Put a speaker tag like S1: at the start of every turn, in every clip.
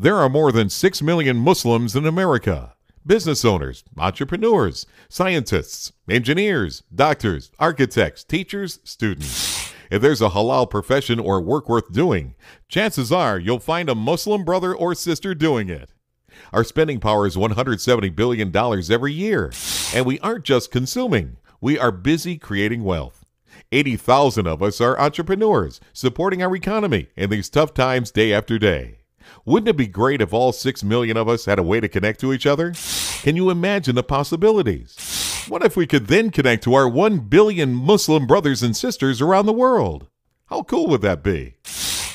S1: There are more than 6 million Muslims in America. Business owners, entrepreneurs, scientists, engineers, doctors, architects, teachers, students. If there's a halal profession or work worth doing, chances are you'll find a Muslim brother or sister doing it. Our spending power is $170 billion every year, and we aren't just consuming, we are busy creating wealth. 80,000 of us are entrepreneurs, supporting our economy in these tough times day after day. Wouldn't it be great if all six million of us had a way to connect to each other? Can you imagine the possibilities? What if we could then connect to our 1 billion Muslim brothers and sisters around the world? How cool would that be?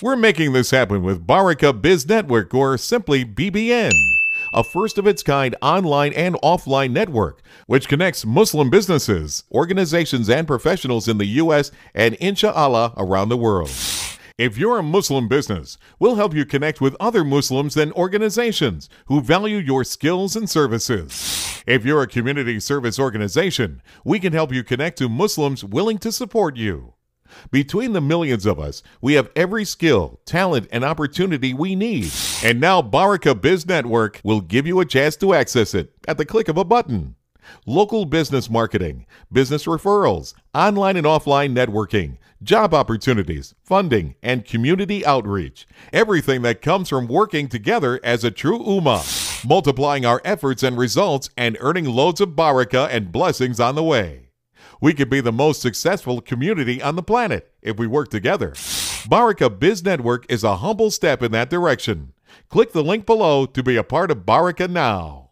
S1: We're making this happen with Baraka Biz Network or simply BBN, a first of its kind online and offline network which connects Muslim businesses, organizations, and professionals in the U.S. and, inshallah, around the world. If you're a Muslim business, we'll help you connect with other Muslims and organizations who value your skills and services. If you're a community service organization, we can help you connect to Muslims willing to support you. Between the millions of us, we have every skill, talent, and opportunity we need. And now Baraka Biz Network will give you a chance to access it at the click of a button. Local business marketing, business referrals, online and offline networking, job opportunities, funding, and community outreach. Everything that comes from working together as a true Uma, multiplying our efforts and results and earning loads of Baraka and blessings on the way. We could be the most successful community on the planet if we work together. Baraka Biz Network is a humble step in that direction. Click the link below to be a part of Baraka now.